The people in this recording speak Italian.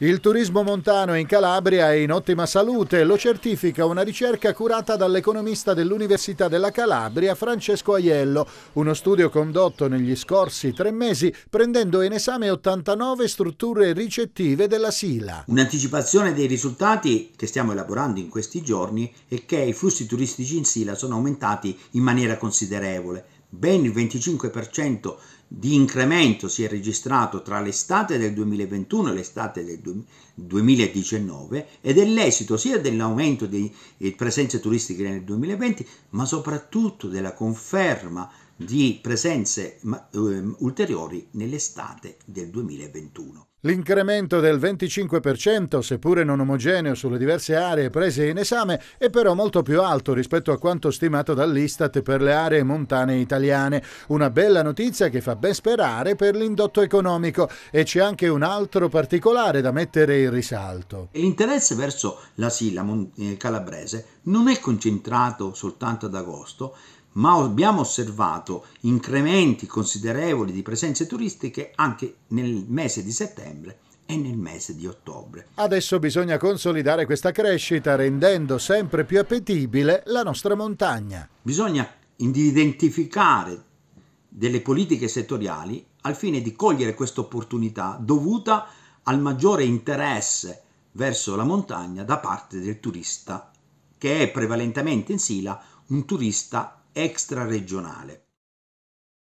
Il turismo montano in Calabria è in ottima salute, lo certifica una ricerca curata dall'economista dell'Università della Calabria Francesco Aiello, uno studio condotto negli scorsi tre mesi prendendo in esame 89 strutture ricettive della Sila. Un'anticipazione dei risultati che stiamo elaborando in questi giorni è che i flussi turistici in Sila sono aumentati in maniera considerevole Ben il 25% di incremento si è registrato tra l'estate del 2021 e l'estate del 2019 ed è l'esito sia dell'aumento di presenze turistiche nel 2020 ma soprattutto della conferma di presenze ehm, ulteriori nell'estate del 2021. L'incremento del 25%, seppure non omogeneo sulle diverse aree prese in esame, è però molto più alto rispetto a quanto stimato dall'Istat per le aree montane italiane. Una bella notizia che fa ben sperare per l'indotto economico e c'è anche un altro particolare da mettere in risalto. L'interesse verso la Silla eh, calabrese non è concentrato soltanto ad agosto, ma abbiamo osservato incrementi considerevoli di presenze turistiche anche nel mese di settembre e nel mese di ottobre. Adesso bisogna consolidare questa crescita rendendo sempre più appetibile la nostra montagna. Bisogna identificare delle politiche settoriali al fine di cogliere questa opportunità dovuta al maggiore interesse verso la montagna da parte del turista, che è prevalentemente in Sila un turista extraregionale.